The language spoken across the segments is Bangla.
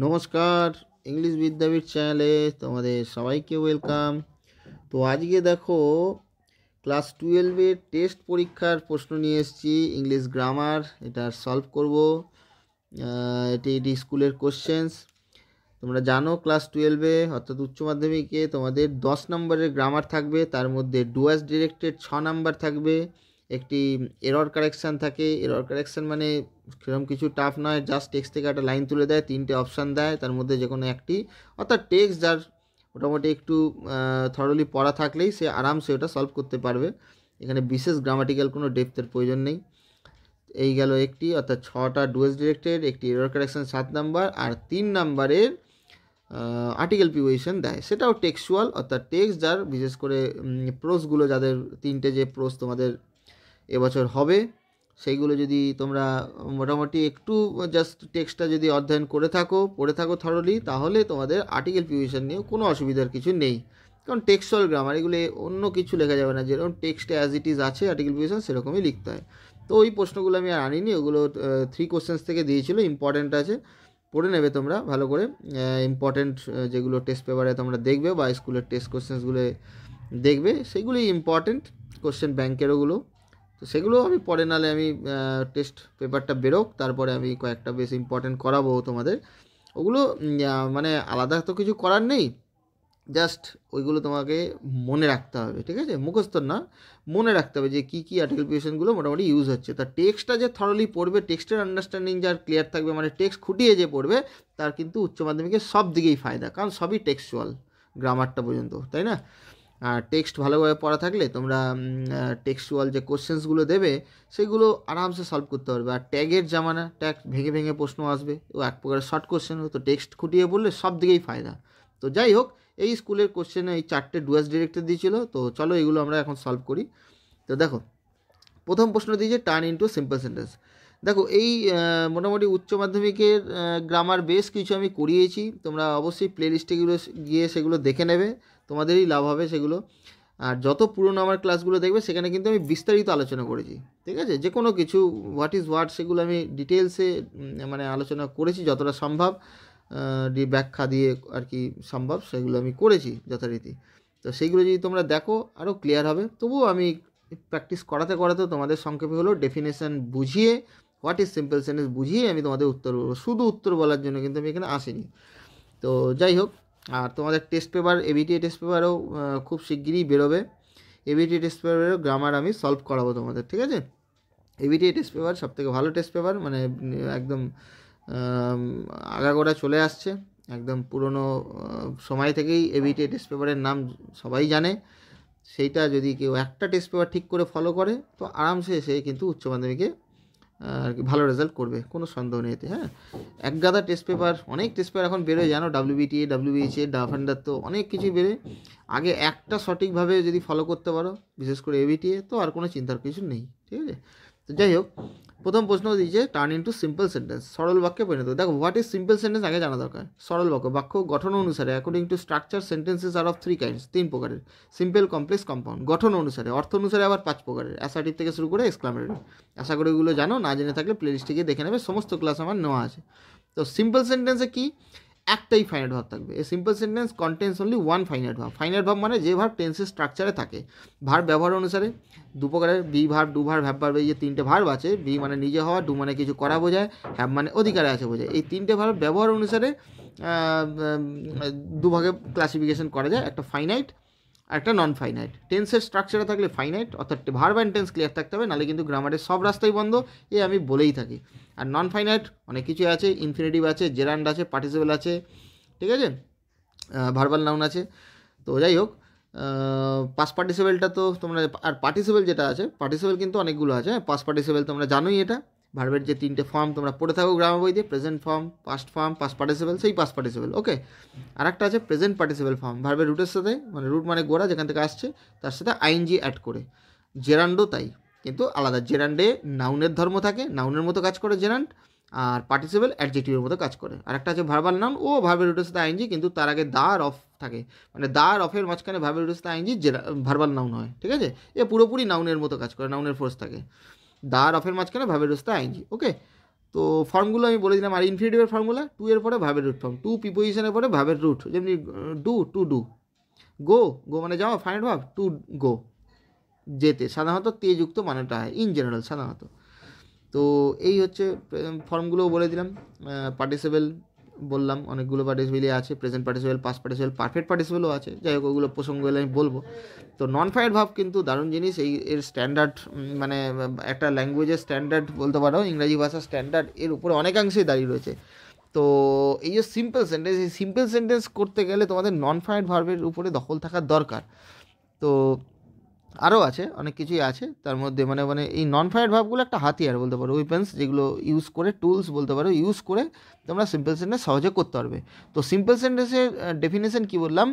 নমস্কার ইংলিশ বিদ্যাপীঠ চ্যানেলে তোমাদের সবাইকে ওয়েলকাম তো আজকে দেখো ক্লাস টুয়েলভের টেস্ট পরীক্ষার প্রশ্ন নিয়ে এসেছি ইংলিশ গ্রামার এটা সলভ করব এটি এটি স্কুলের কোশ্চেন্স তোমরা জানো ক্লাস টুয়েলভে অর্থাৎ উচ্চ মাধ্যমিকে তোমাদের দশ নম্বরের গ্রামার থাকবে তার মধ্যে ডুয়াস ডিরেক্টেড ছ নাম্বার থাকবে একটি এরর কারেকশান থাকে এরর কারেকশান মানে সেরকম কিছু টাফ নয় জাস্ট টেক্স থেকে একটা লাইন তুলে দেয় তিনটে অপশান দেয় তার মধ্যে যে কোনো একটি অর্থাৎ টেক্সট যার মোটামুটি একটু থরলি পড়া থাকলেই সে আরামসে ওটা সলভ করতে পারবে এখানে বিশেষ গ্রামাটিক্যাল কোনো ডেপথের প্রয়োজন নেই এই গেল একটি অর্থাৎ ছটা ডুয়েস ডিরেক্টেড একটি এরর কারেকশান সাত নাম্বার আর তিন নাম্বারের আর্টিকেল পিউয়েশন দেয় সেটাও টেক্সুয়াল অর্থাৎ টেক্সট যার বিশেষ করে প্রোসগুলো যাদের তিনটে যে প্রোস তোমাদের এবছর হবে সেইগুলো যদি তোমরা মোটামুটি একটু জাস্ট টেক্সটটা যদি অধ্যয়ন করে থাকো পড়ে থাকো থরলি তাহলে তোমাদের আর্টিকেল পিউশন নিয়েও কোনো অসুবিধার কিছু নেই কারণ টেক্সচুয়াল গ্রামার এগুলো অন্য কিছু লেখা যাবে না যেরকম টেক্সট অ্যাজ ইট ইজ আছে আর্টিকেল পিউশন সেরকমই লিখতে হয় তো ওই প্রশ্নগুলো আমি আর আনিনি ওগুলো থ্রি কোশ্চেন্স থেকে দিয়েছিল ইম্পর্ট্যান্ট আছে পড়ে নেবে তোমরা ভালো করে ইম্পর্ট্যান্ট যেগুলো টেস্ট পেপারে তোমরা দেখবে বা স্কুলের টেস্ট কোশ্চেন্সগুলো দেখবে সেগুলোই ইম্পর্ট্যান্ট কোশ্চেন ব্যাংকের ওগুলো তো সেগুলো আমি পরে নালে আমি টেস্ট পেপারটা বেরোক তারপরে আমি কয়েকটা বেশ ইম্পর্টেন্ট করাবো তোমাদের ওগুলো মানে আলাদা তো কিছু করার নেই জাস্ট ওইগুলো তোমাকে মনে রাখতে হবে ঠিক আছে মুখস্থ না মনে রাখতে হবে যে কী কী আর্টিকেল পিউশনগুলো মোটামুটি ইউজ হচ্ছে তার টেক্সটটা যে থরলি পড়বে টেক্সটের আন্ডারস্ট্যান্ডিং যার ক্লিয়ার থাকবে মানে টেক্সট খুটিয়ে যে পড়বে তার কিন্তু উচ্চ মাধ্যমিকের সব দিকেই ফায়দা কারণ সবই টেক্সচুয়াল গ্রামারটা পর্যন্ত তাই না আর টেক্সট ভালোভাবে পড়া থাকলে তোমরা টেক্সচুয়াল যে কোশ্চেন্সগুলো দেবে সেগুলো আরামসে সলভ করতে পারবে আর ট্যাগের জামানা ট্যাগ ভেঙে ভেঙে প্রশ্ন আসবে ও এক প্রকারের শর্ট কোশ্চেন তো টেক্সট খুঁটিয়ে বললে সব দিকেই ফায়দা তো যাই হোক এই স্কুলের কোশ্চেন এই চারটে ডুয়াস ডিরেক্টর দিয়েছিল তো চলো এগুলো আমরা এখন সলভ করি তো দেখো প্রথম প্রশ্ন দিয়েছে টার্ন ইন্টু সিম্পল সেন্টেন্স দেখো এই মোটামুটি উচ্চ মাধ্যমিকের গ্রামার বেশ কিছু আমি করিয়েছি তোমরা অবশ্যই প্লে প্লেলিস্টেগুলো গিয়ে সেগুলো দেখে নেবে তোমাদেরই লাভ হবে সেগুলো আর যত পুরনো আমার ক্লাসগুলো দেখবে সেখানে কিন্তু আমি বিস্তারিত আলোচনা করেছি ঠিক আছে যে কোনো কিছু হোয়াট ইজ হোয়াট সেগুলো আমি ডিটেলসে মানে আলোচনা করেছি যতটা সম্ভব ব্যাখ্যা দিয়ে আর কি সম্ভব সেগুলো আমি করেছি যথারীতি তো সেইগুলো যদি তোমরা দেখো আরও ক্লিয়ার হবে তবুও আমি প্র্যাকটিস করাতে করাতে তোমাদের সংক্ষেপে হলো ডেফিনেশান বুঝিয়ে হোয়াট ইজ সিম্পল সেন্টেন্স বুঝিয়ে আমি তোমাদের উত্তর বলবো শুধু উত্তর বলার জন্য কিন্তু আমি এখানে আসিনি তো যাই হোক আর তোমাদের টেস্ট পেপার এবিটি টেস্ট পেপারও খুব শিগগিরই বেরোবে এবিটি টেস্ট পেপারেরও গ্রামার আমি সলভ করাবো তোমাদের ঠিক আছে এবিটি টেস্ট পেপার সবথেকে ভালো টেস্ট পেপার মানে একদম আগাগোড়া চলে আসছে একদম পুরনো সময় থেকেই এবিটি টেস্ট পেপারের নাম সবাই জানে সেইটা যদি কেউ একটা টেস্ট পেপার ঠিক করে ফলো করে তো আরামসে সে কিন্তু উচ্চ মাধ্যমিকে আর কি ভালো রেজাল্ট করবে কোনো সন্দেহ নেই এতে হ্যাঁ এক গাদা টেস্ট পেপার অনেক টেস্ট পেপার এখন বেরোয় জানো ডাব্লিউবিটিএ ডাব্লিউবিএইচএ ডাফান্ডার তো অনেক কিছু বেরোয় আগে একটা সঠিকভাবে যদি ফলো করতে পারো বিশেষ করে এবিটিএ তো আর কোনো চিন্তার কিছু নেই ঠিক আছে তো যাই হোক প্রথম প্রশ্ন দিয়েছে টার্ন ইন্টু সিম্পল সেন্টেন্স সরল বাক্যে পরিণত দেখো হোয়াট ইজ সিম্পল সেন্টেন্স আগে জানা দরকার সরল বাক্য বাক্য গঠন অনুসারে according to structure sentences are of three kinds তিন প্রকারের সিম্পল কমপ্লেক্স কম্পাউন্ড গঠন অনুসারে অর্থ অনুসারে আবার পাঁচ প্রকারের অ্যাসার্টিভ থেকে শুরু করে এক্সক্লামেটরি আশা করি এগুলো জানো না জেনে থাকলে প্লেলিস্টে গিয়ে দেখে নেবে সমস্ত ক্লাস আমার নেওয়া আছে তো সিম্পল সেন্টেন্সে কী একটাই ফাইনাইট ভাব থাকবে a simple sentence contains only one finite verb finite verb মানে যে ভার্ব টেন্সের স্ট্রাকচারে থাকে ভার ব্যবহার অনুসারে দু প্রকারের বি ভার ডু ভার ভ্যাব ভার এই যে তিনটে ভার্ব আছে বি মানে নিজে হওয়া ডু মানে কিছু করা বোঝায় হ্যাব মানে অধিকারে আছে বোঝায় এই তিনটে ভার্ব ব্যবহার অনুসারে দুভাগে ক্লাসিফিকেশন করা যায় একটা ফাইনাইট একটা নন ফাইনাইট টেন্সের স্ট্রাকচারে থাকলে ফাইনাইট অর্থাৎ ভার্ব অ্যান্ড টেন্স ক্লিয়ার থাকতে হবে নাহলে কিন্তু গ্রামারের সব রাস্তাই বন্ধ এ আমি বলেই থাকি আর নন ফাইনাইট অনেক কিছুই আছে ইনফিনিটিভ আছে জেরান্ড আছে পার্টিসিপেল আছে ঠিক আছে ভার্বাল নাউন আছে তো যাই হোক পাস পার্টিসিপেলটা তো তোমরা আর পার্টিসিপেল যেটা আছে পার্টিসিপেল কিন্তু অনেকগুলো আছে পাস হ্যাঁ? পার্টিসিপেল তোমরা জানোই এটা ভার্বের যে তিনটে ফর্ম তোমরা পড়ে থাকো গ্রামার বইতে present form past form past participle সেই পাস্ট পার্টিসিপেল ওকে আর একটা আছে প্রেজেন্ট পার্টিসিপেল ফর্ম ভার্বের রুটের সাথে মানে রুট মানে গোড়া যেখান থেকে আসছে তার সাথে আইএনজি অ্যাড করে জেরান্ডো তাই কিন্তু আলাদা জেরান্ডে নাউনের ধর্ম থাকে নাউনের মতো কাজ করে জেরান্ড আর পার্টিসিপেল অ্যাডজেটিভের মতো কাজ করে আর একটা আছে ভার্বাল নাউন ও ভার্বের রুটের সাথে আইনজি কিন্তু তার আগে দা আর অফ থাকে মানে দা আর অফের মাঝখানে ভার্বের রুটের সাথে আইনজি জেরা ভার্বাল নাউন হয় ঠিক আছে এ পুরোপুরি নাউনের মতো কাজ করে নাউনের ফোর্স থাকে দা রফের মাঝখানে ভাবের রুস্তা আইনজি ওকে তো ফর্মগুলো আমি বলে দিলাম আর ইনফিনিটিভের ফর্মুলা টু এর পরে ভাবের রুট ফর্ম টু প্রিপোজিশনের পরে ভাবের রুট যেমনি do to do go go মানে যাওয়া ফাইনাল ভাব টু গো যেতে সাধারণত তেযুক্ত মানেটা হয় ইন জেনারেল সাধারণত তো এই হচ্ছে ফর্মগুলো বলে দিলাম পার্টিসিপেল বললাম অনেকগুলো পার্টিসিপেলই আছে present participle past participle perfect পার্টিসিপেলও আছে যাই হোক ওগুলো প্রসঙ্গ এলে আমি বলবো তো নন ফায়ার ভাব কিন্তু দারুণ জিনিস এই এর স্ট্যান্ডার্ড মানে একটা ল্যাঙ্গুয়েজের স্ট্যান্ডার্ড বলতে পারো ইংরাজি ভাষার স্ট্যান্ডার্ড এর উপরে অনেকাংশেই দাঁড়িয়ে রয়েছে তো এই যে সিম্পল সেন্টেন্স এই সিম্পল সেন্টেন্স করতে গেলে তোমাদের নন ফায়ার ভার্ভের উপরে দখল থাকার দরকার তো আরও আছে অনেক কিছুই আছে তার মধ্যে মানে মানে এই নন ফায়ার ভাবগুলো একটা হাতিয়ার বলতে পারো উইপেন্স যেগুলো ইউজ করে টুলস বলতে পারো ইউজ করে তোমরা সিম্পল সেন্টেন্স সহজে করতে পারবে তো সিম্পল সেন্টেন্সের ডেফিনেশন কী বললাম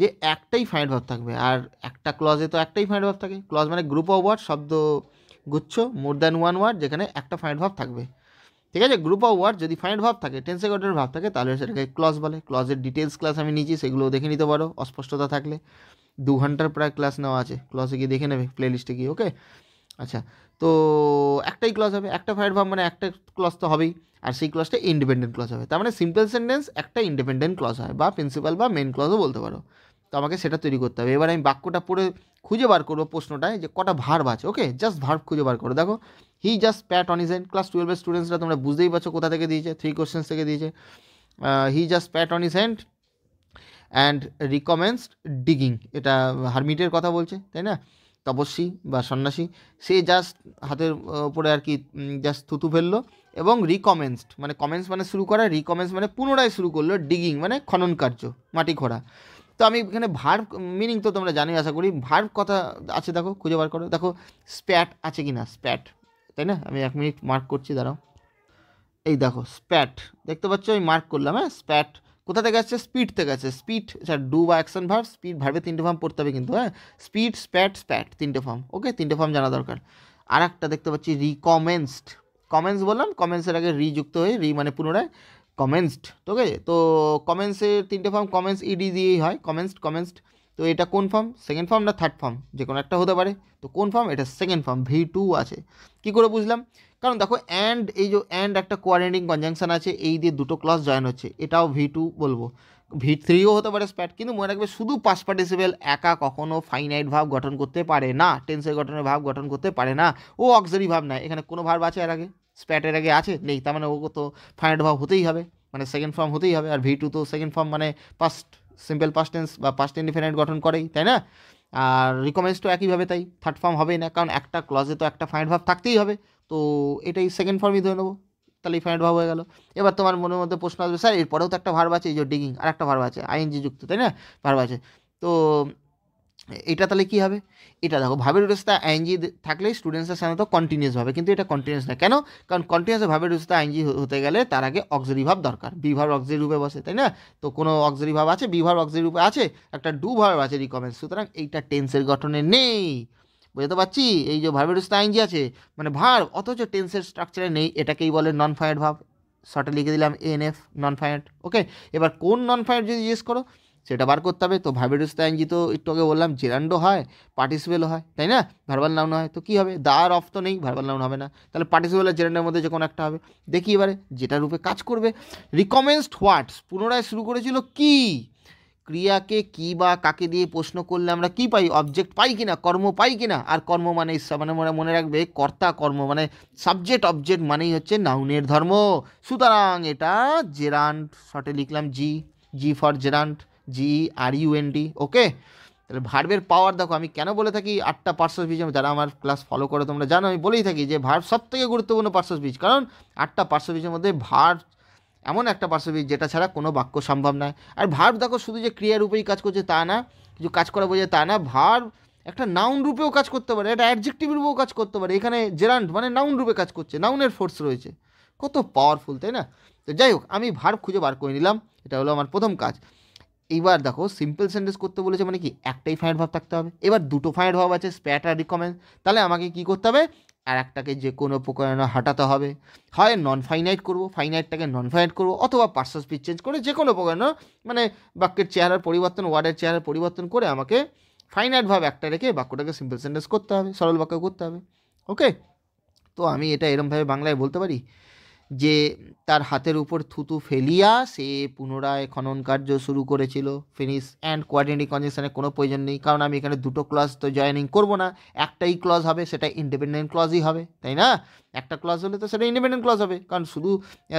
যে একটাই ফাইন্ড ভাব থাকবে আর একটা ক্লজে তো একটাই ফাইন্ড ভাব থাকে ক্লজ মানে গ্রুপ অফ ওয়ার্ড শব্দ গুচ্ছ মোর দ্যান ওয়ান ওয়ার্ড যেখানে একটা ফাইন্ড ভাব থাকবে ঠিক আছে গ্রুপ অফ ওয়ার্ড যদি ফাইন্ড ভাব থাকে টেন্সে গডের ভাব থাকে তাহলে সেটাকে ক্লজ বলে ক্লজের ডিটেলস ক্লাস আমি নিয়েছি সেগুলো দেখে নিতে পারো অস্পষ্টতা থাকলে দু ঘন্টার প্রায় ক্লাস নেওয়া আছে ক্লাসে গিয়ে দেখে নেবে প্লে লিস্টে গিয়ে ওকে আচ্ছা তো একটাই ক্লাস হবে একটা ফায়ার ভাব মানে একটা ক্লাস তো হবেই আর সেই ক্লাসটা ইন্ডিপেন্ডেন্ট ক্লাস হবে তার মানে সিম্পল সেন্টেন্স একটা ইন্ডিপেন্ডেন্ট ক্লাস হয় বা প্রিন্সিপাল বা মেন ক্লাসও বলতে পারো তো আমাকে সেটা তৈরি করতে হবে এবার আমি বাক্যটা পড়ে খুঁজে বার করবো প্রশ্নটায় যে কটা ভার্ব আছে ওকে জাস্ট ভার্ব খুঁজে বার করো দেখো he just spat on his hand class টুয়েলভের স্টুডেন্টসরা তোমরা বুঝতেই পারছো কোথা থেকে দিয়েছে থ্রি কোশ্চেন্স থেকে দিয়েছে he just spat on his hand and recommenced digging এটা হারমিটের কথা বলছে তাই না তপস্বী বা সন্ন্যাসী সে জাস্ট হাতের ওপরে আর কি জাস্ট থুতু ফেললো এবং রিকমেন্সড মানে কমেন্স মানে শুরু করা রিকমেন্স মানে পুনরায় শুরু করলো ডিগিং মানে খনন কার্য মাটি খোঁড়া তো আমি এখানে ভার মিনিং তো তোমরা জানি আশা করি ভার কথা আছে দেখো খুঁজে বার করো দেখো স্প্যাট আছে কি না স্প্যাট তাই না আমি এক মিনিট মার্ক করছি দাঁড়াও এই দেখো স্প্যাট দেখতে পাচ্ছ আমি মার্ক করলাম হ্যাঁ স্প্যাট কোথা থেকে আসছে স্পিড থেকে আসছে স্পিড স্যার ডু বা অ্যাকশন ভার্ব স্পিড ভার্ভে তিনটে ফর্ম পড়তে হবে কিন্তু হ্যাঁ স্পিড স্প্যাট স্প্যাট তিনটে ফর্ম ওকে তিনটে ফর্ম জানা দরকার আর একটা দেখতে পাচ্ছি রিকমেন্সড কমেন্টস বললাম কমেন্টসের আগে রিযুক্ত হয়ে রি মানে পুনরায় কমেন্সড ওকে তো কমেন্টসের তিনটে ফর্ম কমেন্টস ইডি দিয়েই হয় কমেন্সড কমেন্সড তো এটা কোন ফর্ম সেকেন্ড ফর্ম না থার্ড ফর্ম যে কোনো একটা হতে পারে তো কোন ফর্ম এটা সেকেন্ড ফর্ম ভি টু আছে কী করে বুঝলাম কারণ দেখো অ্যান্ড এই যে অ্যান্ড একটা কোয়ারেন্টিং কনজাংশন আছে এই দিয়ে দুটো ক্লস জয়েন হচ্ছে এটাও ভি টু বলবো ভি থ্রিও হতে পারে স্প্যাট কিন্তু মনে রাখবে শুধু পাস পার্টিসিপেল একা কখনও ফাইনাইট ভাব গঠন করতে পারে না টেন্সের গঠনের ভাব গঠন করতে পারে না ও অক্সারি ভাব নেয় এখানে কোনো ভাব আছে এর আগে স্প্যাটের আগে আছে নেই তার মানে ও তো ফাইনাইট ভাব হতেই হবে মানে সেকেন্ড ফর্ম হতেই হবে আর ভি টু তো সেকেন্ড ফর্ম মানে পাস্ট সিম্পল পাস্ট টেন্স বা পাস্ট ইন্ডিফিনাইট গঠন করেই তাই না আর রিকমেন্ডস তো একইভাবে তাই থার্ড ফর্ম হবেই না কারণ একটা ক্লজে তো একটা ফাইনাইট ভাব থাকতেই হবে তো এটাই সেকেন্ড ফর্মই ধরে নেবো তাহলে ফাইনাল ভাব হয়ে গেল এবার তোমার মনের মধ্যে প্রশ্ন আসবে স্যার এরপরেও তো একটা ভার্ব আছে এই যে ডিগিং আর একটা ভার্ব আছে আইএনজি যুক্ত তাই না ভার্ব আছে তো এটা তাহলে কী হবে এটা দেখো ভাবের রুস্তা আইনজি থাকলে স্টুডেন্টসের সাধারণত কন্টিনিউস হবে কিন্তু এটা কন্টিনিউস না কেন কারণ কন্টিনিউস ভাবের রুস্তা আইনজি হতে গেলে তার আগে অক্সারি ভাব দরকার বিভার অক্সারি রূপে বসে তাই না তো কোনো অক্সারি ভাব আছে বিভার অক্সারি রূপে আছে একটা ডু ভাব আছে রিকমেন্স সুতরাং এইটা টেন্সের গঠনে নেই বুঝতে পারছি এই যে ভার্বের উস্তা আইনজি আছে মানে ভার্ব অথচ টেন্সের স্ট্রাকচারে নেই এটাকেই বলে নন ফায়ার্ড ভাব শর্টে লিখে দিলাম N F non finite okay এবার কোন নন ফায়ার্ড যদি জিজ্ঞেস করো সেটা বার করতে হবে তো ভার্বের উস্তা আইনজি তো একটু আগে বললাম জেরান্ডো হয় পার্টিসিপেল হয় তাই না ভার্বাল নাউন হয় তো কী হবে দার অফ তো নেই ভার্বাল নাউন হবে না তাহলে পার্টিসিপেল আর জেরান্ডের মধ্যে যখন একটা হবে দেখি এবারে যেটা রূপে কাজ করবে রিকমেন্সড হোয়াটস পুনরায় শুরু করেছিল কী ক্রিয়াকে কি বা কাকে দিয়ে প্রশ্ন করলে আমরা কি পাই অবজেক্ট পাই কিনা কর্ম পাই কিনা আর কর্ম মানে মানে মনে রাখবে কর্তা কর্ম মানে সাবজেক্ট অবজেক্ট মানেই হচ্ছে নাউনের ধর্ম সুতরাং এটা জেরান্ট শর্টে লিখলাম G G for gerund G R D okay তাহলে ভার্বের পাওয়ার দেখো আমি কেন বলে থাকি আটটা পার্সস বীজ যারা আমার ক্লাস ফলো করে তোমরা জানো আমি বলেই থাকি যে ভার্ব সবথেকে গুরুত্বপূর্ণ পার্সস বীজ কারণ আটটা পার্সস বীজের মধ্যে ভার্ব এমন একটা পার্শ্ববিক যেটা ছাড়া কোনো বাক্য সম্ভব নয় আর ভার্ব দেখো শুধু যে ক্রিয়ার উপরেই কাজ করছে তা না কিছু কাজ করা বোঝায় তা না ভার্ব একটা নাউন রূপেও কাজ করতে পারে এটা অ্যাডজেক্টিভ রূপেও কাজ করতে পারে এখানে জেরান্ট মানে নাউন রূপে কাজ করছে নাউনের ফোর্স রয়েছে কত পাওয়ারফুল তাই না তো যাই হোক আমি ভার্ব খুঁজে বার করে নিলাম এটা হলো আমার প্রথম কাজ এইবার দেখো সিম্পল সেন্টেন্স করতে বলেছে মানে কি একটাই ফাইনাল ভাব থাকতে হবে এবার দুটো ফাইনাল ভাব আছে স্প্যাট আর রিকমেন্ড তাহলে আমাকে কি করতে হবে আর একটাকে যে কোনো প্রকারণে হাঁটাতে হবে হয় নন ফাইনাইট করবো ফাইনাইটটাকে নন ফাইনাইট করবো অথবা পার্সাল পিচ চেঞ্জ করে যে কোনো প্রকারণ মানে বাক্যের চেহারার পরিবর্তন ওয়ার্ডের চেহারার পরিবর্তন করে আমাকে ফাইনাইটভাবে একটা রেখে বাক্যটাকে সিম্পল সেন্টেন্স করতে হবে সরল বাক্য করতে হবে ওকে তো আমি এটা এরমভাবে বাংলায় বলতে পারি যে তার হাতের উপর থুতু ফেলিয়া সে পুনরায় খনন কার্য শুরু করেছিল ফিনিশ অ্যান্ড কোয়ার্ডিনেটিং কনজেকশনের কোনো প্রয়োজন নেই কারণ আমি এখানে দুটো ক্লজ তো জয়েনিং করবো না একটাই ক্লজ হবে সেটা ইন্ডিপেন্ডেন্ট ক্লজই হবে তাই না একটা ক্লজ হলে তো সেটা ইন্ডিপেন্ডেন্ট ক্লজ হবে কারণ শুধু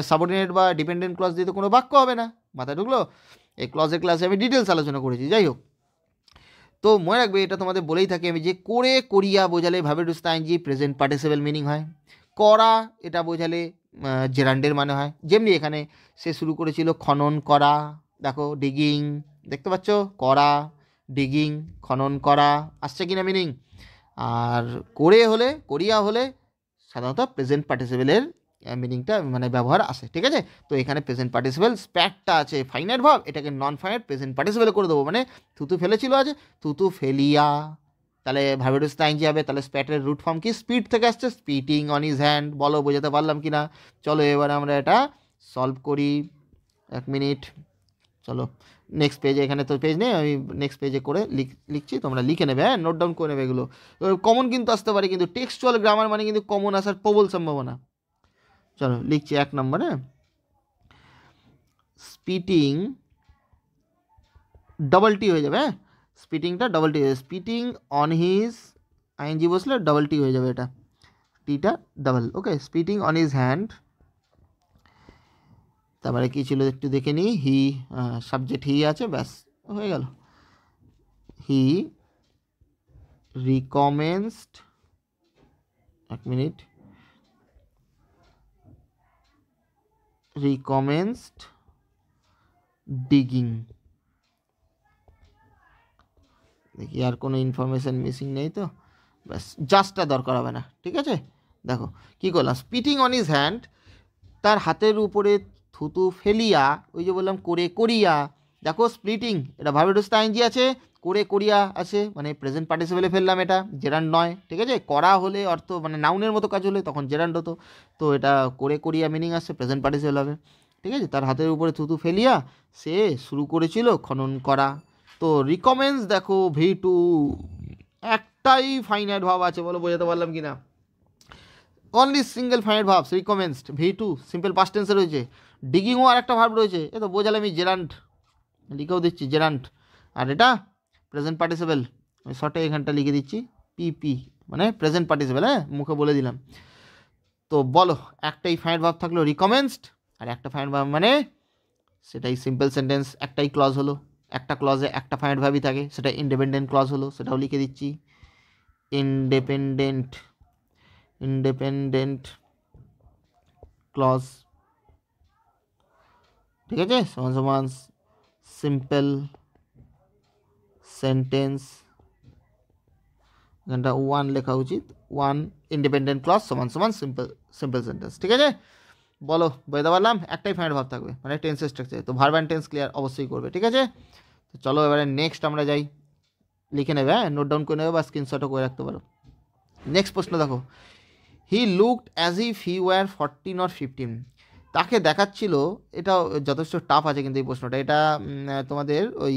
সাবঅর্ডিনেট বা ডিপেন্ডেন্ট ক্লজ দিয়ে তো কোনো বাক্য হবে না মাথায় ঢুকলো এই ক্লজের ক্লাসে আমি ডিটেলস আলোচনা করেছি যাই হোক তো মনে রাখবে এটা তোমাদের বলেই থাকি আমি যে করে করিয়া বোঝালে ভাবে ডুস্তা আইনজি প্রেজেন্ট পার্টিসিপেল মিনিং হয় করা এটা বোঝালে জেরান্ডের মানে হয় যেমনি এখানে সে শুরু করেছিল খনন করা দেখো ডিগিং দেখতে পাচ্ছ করা ডিগিং খনন করা আসছে কিনা মিনিং আর করে হলে করিয়া হলে সাধারণত প্রেজেন্ট পার্টিসিপেলের মিনিংটা মানে ব্যবহার আসে ঠিক আছে তো এখানে প্রেজেন্ট পার্টিসিপেল স্প্যাকটা আছে ফাইনাইট ভাব এটাকে নন ফাইনাইট প্রেজেন্ট পার্টিসিপেল করে দেবো মানে থুতু ফেলেছিল আছে থুতু ফেলিয়া তাহলে ভার্বেডুস তো আইনজি হবে তাহলে স্প্যাটের রুট ফর্ম কি স্পিড থেকে আসছে স্পিটিং অন ইজ হ্যান্ড বলো বোঝাতে পারলাম কি না চলো এবার আমরা এটা সলভ করি এক মিনিট চলো নেক্সট পেজে এখানে তো পেজ নেই আমি নেক্সট পেজে করে লিখছি তোমরা লিখে নেবে হ্যাঁ নোট ডাউন করে নেবে এগুলো কমন কিন্তু আসতে পারে কিন্তু টেক্সচুয়াল গ্রামার মানে কিন্তু কমন আসার প্রবল সম্ভাবনা চলো লিখছি এক নম্বরে স্পিটিং ডবল টি হয়ে যাবে হ্যাঁ স্পিটিংটা double T spitting on his ING বসলে ডবল টি হয়ে যাবে এটা টিটা double okay spitting on his hand তারপরে কী ছিল একটু দেখে নিই হি সাবজেক্ট হি আছে ব্যাস হয়ে গেল হি রিকমেন্সড এক মিনিট রিকমেন্সড ডিগিং দেখি আর কোনো ইনফরমেশান মিসিং নেই তো ব্যাস জাস্টটা দরকার হবে না ঠিক আছে দেখো কি করলাম স্পিটিং অন ইজ হ্যান্ড তার হাতের উপরে থুতু ফেলিয়া ওই যে বললাম করে করিয়া দেখো স্প্লিটিং এটা ডুস্তা আইনজি আছে করে করিয়া আছে মানে প্রেজেন্ট পার্টিসিপেলে ফেললাম এটা জেরান নয় ঠিক আছে করা হলে অর্থ মানে নাউনের মতো কাজ হলে তখন জেরান্ড হতো তো এটা করে করিয়া মিনিং আসছে প্রেজেন্ট পার্টিসিপেল হবে ঠিক আছে তার হাতের উপরে থুতু ফেলিয়া সে শুরু করেছিল খনন করা তো রিকমেন্ডস দেখো ভি টু একটাই ফাইনাইট ভাব আছে বলো বোঝাতে পারলাম কি না only single finite verbs recommenced V two simple past টেন্সে রয়েছে ডিগিংও আর একটা ভাব রয়েছে এ তো বোঝালাম আমি জেরান্ট লিখেও দিচ্ছি জেরান্ট আর এটা প্রেজেন্ট পার্টিসিপেল আমি শর্টে এখানটা লিখে দিচ্ছি পিপি মানে প্রেজেন্ট পার্টিসিপেল হ্যাঁ মুখে বলে দিলাম তো বলো একটাই ফাইনাইট ভাব থাকলো রিকমেন্সড আর একটা ফাইনাইট ভাব মানে সেটাই সিম্পল সেন্টেন্স একটাই ক্লজ হলো একটা ক্লজে একটা ফাইনাইট ভাবই থাকে সেটা ইন্ডিপেন্ডেন্ট ক্লজ হলো সেটাও লিখে দিচ্ছি ইন্ডিপেন্ডেন্ট ইন্ডিপেন্ডেন্ট ক্লজ ঠিক আছে সমান সমান সিম্পল সেন্টেন্স এখানটা ওয়ান লেখা উচিত ওয়ান ইন্ডিপেন্ডেন্ট ক্লজ সমান সমান সিম্পল সিম্পল সেন্টেন্স ঠিক আছে বলো বুঝতে পারলাম একটাই ফাইনাল ভাব থাকবে মানে টেন্সের স্ট্রাকচার তো ভার্ব অ্যান্ড টেন্স ক্লিয়ার অবশ্যই করবে ঠিক আছে তো চলো এবারে নেক্সট আমরা যাই লিখে নেবে হ্যাঁ নোট ডাউন করে নেবে বা স্ক্রিনশটও করে রাখতে পারো নেক্সট প্রশ্ন দেখো he looked as if he were fourteen or fifteen তাকে দেখাচ্ছিল এটা যথেষ্ট টাফ আছে কিন্তু এই প্রশ্নটা এটা তোমাদের ওই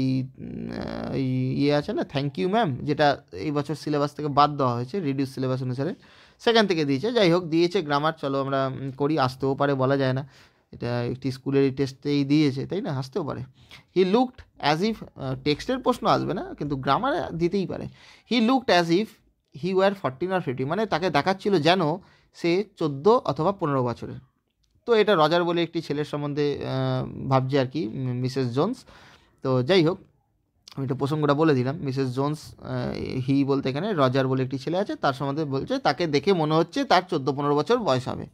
ইয়ে আছে না থ্যাংক ইউ ম্যাম যেটা এই বছর সিলেবাস থেকে বাদ দেওয়া হয়েছে রিডিউস সিলেবাস অনুসারে সেখান থেকে দিয়েছে যাই হোক দিয়েছে গ্রামার চলো আমরা করি আসতেও পারে বলা যায় না এটা একটি স্কুলের টেস্টেই দিয়েছে তাই না আসতেও পারে হি লুকড অ্যাজ ইফ টেক্সটের প্রশ্ন আসবে না কিন্তু গ্রামার দিতেই পারে he looked as if he were fourteen আর ফিফটি মানে তাকে দেখাচ্ছিল যেন সে চোদ্দো অথবা পনেরো বছরের তো এটা রজার বলে একটি ছেলের সম্বন্ধে ভাবছে আর কি মিসেস জোন্স তো যাই হোক আমি একটু প্রসঙ্গটা বলে দিলাম মিসেস জোন্স হি বলতে এখানে রজার বলে একটি ছেলে আছে তার সম্বন্ধে বলছে তাকে দেখে মনে হচ্ছে তার চোদ্দো পনেরো বছর বয়স হবে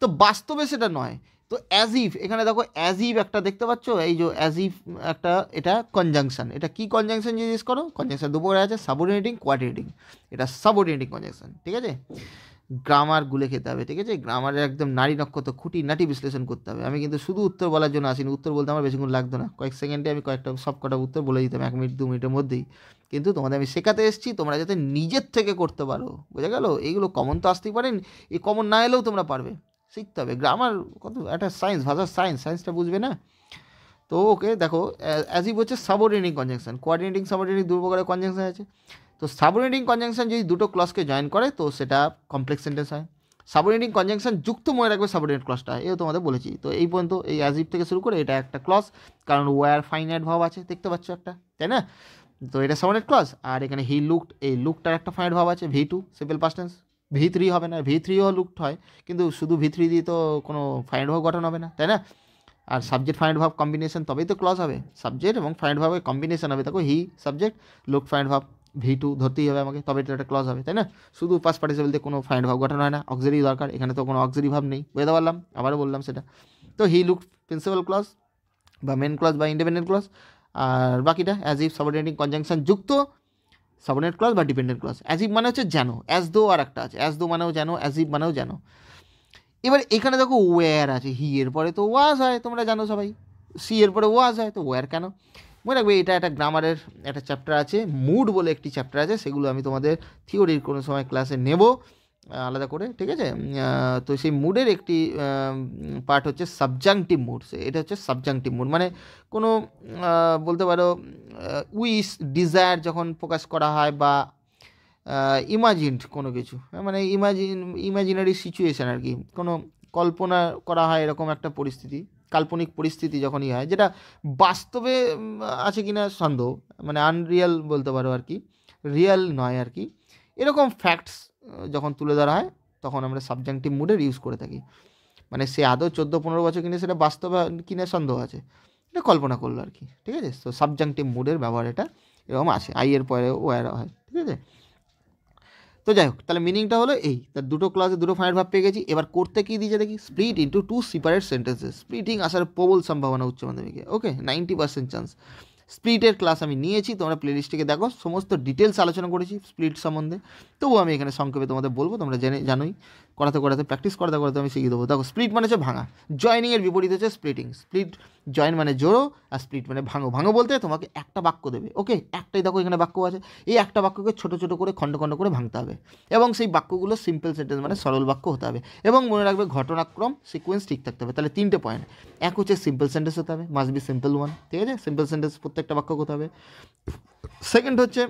তো বাস্তবে সেটা নয় তো অ্যাজ ইফ এখানে দেখো অ্যাজ ইফ একটা দেখতে পাচ্ছ এই যে অ্যাজ ইফ একটা এটা কনজাংশন এটা কি কনজাংশন জিজ্ঞেস করো কনজাংশন দুপুরে আছে সাবঅর্ডিনেটিং কোয়ার্ডিনেটিং এটা সাবঅর্ডিনেটিং কনজাংশন ঠিক আছে গ্রামারগুলো খেতে হবে ঠিক আছে গ্রামারের একদম নারী নক্ষত্র খুঁটি নাটি বিশ্লেষণ করতে হবে আমি কিন্তু শুধু উত্তর বলার জন্য আসিনি উত্তর বলতে আমার বেশিক্ষণ লাগতো না কয়েক সেকেন্ডে আমি কয়েকটা সব কটা উত্তর বলে দিতাম এক মিনিট দু মিনিটের মধ্যেই কিন্তু তোমাদের আমি শেখাতে এসেছি তোমরা যাতে নিজের থেকে করতে পারো বোঝা গেল এইগুলো কমন তো আসতেই পারেন এই কমন না এলেও তোমরা পারবে শিখতে হবে গ্রামার কত একটা সায়েন্স ভাষার সায়েন্স সায়েন্সটা বুঝবে না তো ওকে দেখো অ্যাজিভ হচ্ছে সাবঅর্ডিনেটিং কনজাংশন কোয়ার্ডিনেটিং সাবঅর্ডিনেটিং দুই প্রকারের কনজাংশন আছে তো সাবরিনেটিং কনজাংশন যদি দুটো ক্লসকে জয়েন করে তো সেটা কমপ্লেক্স সেন্টেন্স হয় সাবরিনেটিং কনজাংশন যুক্ত মনে রাখবে সাবরিনেট ক্লসটা এও তোমাদের বলেছি তো এই পর্যন্ত এই অ্যাজিভ থেকে শুরু করে এটা একটা ক্লস কারণ ওয়ার ফাইনাইট ভাব আছে দেখতে পাচ্ছ একটা তাই না তো এটা সাবরিনেট ক্লস আর এখানে হি লুকড এই লুকটার একটা ফাইনাইট ভাব আছে V two simple past tense V three হবে না ভি থ্রিও লুকড হয় কিন্তু শুধু ভি থ্রি দিয়ে তো কোনো ফাইনাইট ভাব গঠন হবে না তাই না আর সাবজেক্ট ফাইনাইট ভাব কম্বিনেশন তবেই তো ক্লস হবে সাবজেক্ট এবং ফাইনাইট ভাবের কম্বিনেশন হবে দেখো he subject look finite verb V two ধরতেই হবে আমাকে তবে এটা একটা ক্লজ হবে তাই না শুধু পাস পার্টিসিপেল দিয়ে কোনো ফাইন্ড ভাব গঠন হয় না অক্সারি দরকার এখানে তো কোনো অক্সারি ভাব নেই বুঝতে পারলাম আবারও বললাম সেটা তো হি লুক প্রিন্সিপাল ক্লজ বা মেন ক্লজ বা ইন্ডিপেন্ডেন্ট ক্লজ আর বাকিটা অ্যাজ ইফ সাবঅর্ডিনেটিং কনজাংশন যুক্ত সাবঅর্ডিনেট ক্লজ বা ডিপেন্ডেন্ট ক্লজ অ্যাজ ইফ মানে হচ্ছে জানো অ্যাজ দো আর একটা আছে অ্যাজ দো মানেও জানো অ্যাজ ইফ মানেও জানো এবার এখানে দেখো ওয়ার আছে হি এর পরে তো ওয়াজ হয় তোমরা জানো সবাই সি এর পরে ওয়াজ হয় তো ওয়ার কেন মনে রাখবে এটা একটা গ্রামারের একটা চ্যাপ্টার আছে মুড বলে একটি চ্যাপ্টার আছে সেগুলো আমি তোমাদের থিওরির কোনো সময় ক্লাসে নেব আলাদা করে ঠিক আছে তো সেই মুডের একটি পার্ট হচ্ছে সাবজাংটিভ মুড এটা হচ্ছে সাবজাংটিভ মুড মানে কোনো বলতে পারো উইস ডিজায়ার যখন প্রকাশ করা হয় বা ইমাজিনড কোনো কিছু হ্যাঁ, মানে ইমাজিন ইমাজিনারি সিচুয়েশান আর কি কোনো কল্পনা করা হয় এরকম একটা পরিস্থিতি কাল্পনিক পরিস্থিতি যখনই হয় যেটা বাস্তবে আছে কি না সন্দেহ মানে আনরিয়াল বলতে পারো আর কি রিয়াল নয় আর কি এরকম ফ্যাক্টস যখন তুলে ধরা হয় তখন আমরা সাবজেক্টিভ মুডের ইউজ করে থাকি মানে সে আদৌ চোদ্দো পনেরো বছর কিনে সেটা বাস্তবে কিনে সন্দেহ আছে এটা কল্পনা করলো আর কি ঠিক আছে তো সাবজেক্টিভ মুডের ব্যবহার এটা এরকম আছে আইয়ের পরে ওয়ার হয় ঠিক আছে তো যাই হোক তাহলে মিনিংটা হলো এই তার দুটো ক্লাসে দুটো ফাইনাল ভাব পেয়ে গেছি এবার করতে কী দিয়েছে দেখি split into two separate sentences splitting আসার প্রবল সম্ভাবনা উচ্চ মাধ্যমিকে ওকে নাইনটি পার্সেন্ট চান্স স্প্লিটের ক্লাস আমি নিয়েছি তোমরা লিস্টটিকে দেখো সমস্ত ডিটেলস আলোচনা করেছি স্প্লিট সম্বন্ধে তবুও আমি এখানে সংক্ষেপে তোমাদের বলবো তোমরা জেনে জানোই করাতে করাতে প্র্যাকটিস করাতে করাতে আমি শিখিয়ে দেবো দেখো স্প্লিট মানে হচ্ছে ভাঙা জয়নিংয়ের বিপরীত হচ্ছে স্প্লিটিং স্প্লিট জয়েন মানে জোরো আর স্প্লিট মানে ভাঙো ভাঙো বলতে তোমাকে একটা বাক্য দেবে ওকে একটাই দেখো এখানে বাক্য আছে এই একটা বাক্যকে ছোটো ছোটো করে খণ্ড খণ্ড করে ভাঙতে হবে এবং সেই বাক্যগুলো সিম্পল সেন্টেন্স মানে সরল বাক্য হতে হবে এবং মনে রাখবে ঘটনাক্রম সিকোয়েন্স ঠিক থাকতে হবে তাহলে তিনটে পয়েন্ট এক হচ্ছে সিম্পল সেন্টেন্স হতে হবে মাস্ট বি সিম্পল ওয়ান ঠিক আছে সিম্পল সেন্টেন্স প্রত্যেকটা বাক্য হতে হবে সেকেন্ড হচ্ছে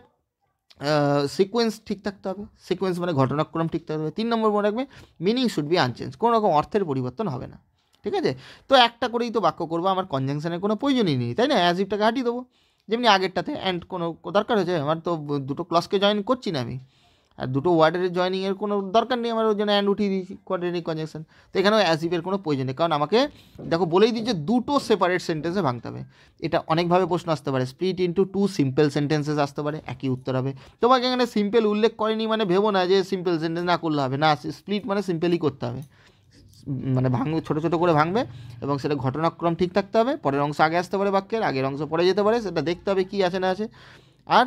সিকোয়েন্স ঠিক থাকতে হবে সিকোয়েন্স মানে ঘটনাক্রম ঠিক থাকতে হবে তিন নম্বর মনে রাখবে মিনিং শুড বি আনচেঞ্জ কোনো রকম অর্থের পরিবর্তন হবে না ঠিক আছে তো একটা করেই তো বাক্য করবো আমার কনজাংশনের কোনো প্রয়োজনই নেই তাই না অ্যাজিভটাকে হাঁটিয়ে দেবো যেমনি আগেরটাতে অ্যান্ড কোনো দরকার হয়েছে আমার তো দুটো ক্লাসকে জয়েন করছি না আমি আর দুটো ওয়ার্ডের জয়নিংয়ের কোনো দরকার নেই আমার ওই জন্য অ্যান্ড উঠিয়ে দিয়েছি কোয়ার্ডিনেটিক কনজেকশন তো এখানেও অ্যাসিপের কোনো প্রয়োজন নেই কারণ আমাকে দেখো বলেই দিই যে দুটো সেপারেট সেন্টেন্সে ভাঙতে হবে এটা অনেকভাবে প্রশ্ন আসতে পারে split into two simple sentences আসতে পারে একই উত্তর হবে তোমাকে এখানে সিম্পল উল্লেখ করেনি মানে ভেবো না যে সিম্পল সেন্টেন্স না করলে হবে না স্প্লিট মানে সিম্পলই করতে হবে মানে ভাঙবে ছোটো ছোটো করে ভাঙবে এবং সেটা ঘটনাক্রম ঠিক থাকতে হবে পরের অংশ আগে আসতে পারে বাক্যের আগের অংশ পরে যেতে পারে সেটা দেখতে হবে কী আছে না আছে আর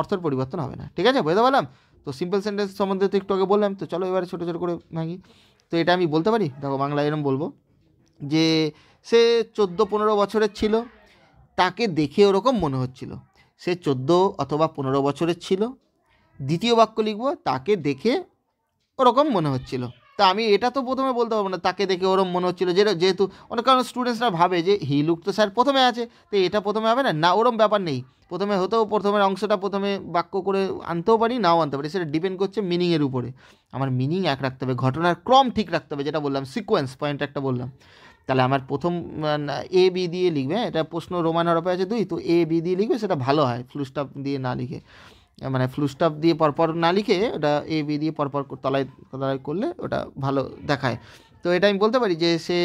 অর্থের পরিবর্তন হবে না ঠিক আছে বুঝতে পারলাম তো সিম্পল সেন্টেন্স সম্বন্ধে তো একটু আগে বললাম তো চলো এবারে ছোটো ছোটো করে ভাঙি তো এটা আমি বলতে পারি দেখো বাংলা এরম বলবো যে সে চোদ্দো পনেরো বছরের ছিল তাকে দেখে ওরকম মনে হচ্ছিল সে চোদ্দো অথবা পনেরো বছরের ছিল দ্বিতীয় বাক্য লিখব তাকে দেখে ওরকম মনে হচ্ছিল তা আমি এটা তো প্রথমে বলতে পারবো না তাকে দেখে ওরম মনে হচ্ছিলো যে যেহেতু অনেক কারণ স্টুডেন্টসরা ভাবে যে হি লুক তো স্যার প্রথমে আছে তো এটা প্রথমে হবে না না ওরম ব্যাপার নেই প্রথমে হতেও প্রথমের অংশটা প্রথমে বাক্য করে আনতেও পারি নাও আনতে পারি সেটা ডিপেন্ড করছে মিনিংয়ের উপরে আমার মিনিং এক রাখতে হবে ঘটনার ক্রম ঠিক রাখতে হবে যেটা বললাম সিকোয়েন্স পয়েন্ট একটা বললাম তাহলে আমার প্রথম এ বি দিয়ে লিখবে হ্যাঁ? এটা প্রশ্ন রোমান হরপে আছে দুই তো এ বি দিয়ে লিখবে সেটা ভালো হয় স্টাফ দিয়ে না লিখে মানে স্টাফ দিয়ে পরপর না লিখে ওটা এ বি দিয়ে পরপর তলায় তলায় করলে ওটা ভালো দেখায় তো এটা আমি বলতে পারি যে সে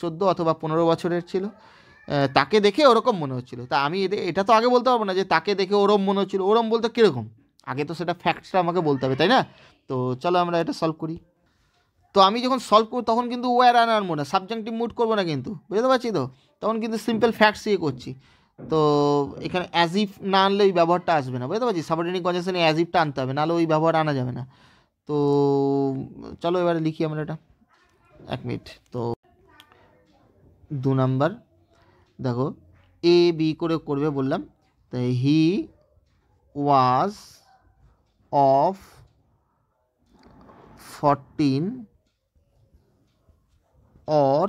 চোদ্দো অথবা পনেরো বছরের ছিল তাকে দেখে ওরকম মনে হচ্ছিলো তা আমি এটা তো আগে বলতে পারবো না যে তাকে দেখে ওরম মনে হচ্ছিলো ওরম বলতে কীরকম আগে তো সেটা ফ্যাক্টসটা আমাকে বলতে হবে তাই না তো চলো আমরা এটা সলভ করি তো আমি যখন সলভ করব তখন কিন্তু ওয়ার আর আনবো না সাবজেক্টিভ মুড করবো না কিন্তু বুঝতে পারছি তো তখন কিন্তু সিম্পল ফ্যাক্টস ইয়ে করছি তো এখানে অ্যাজ ইফ না আনলে ওই ব্যবহারটা আসবে না বুঝতে পারছি সাবর্ডিনিক কনজাকশনে অ্যাজ ইফটা আনতে হবে নাহলে ওই ব্যবহার আনা যাবে না তো চলো এবারে লিখি আমরা এটা এক মিনিট তো দু নাম্বার দেখো এ বি করে করবে বললাম তাই he was of fourteen or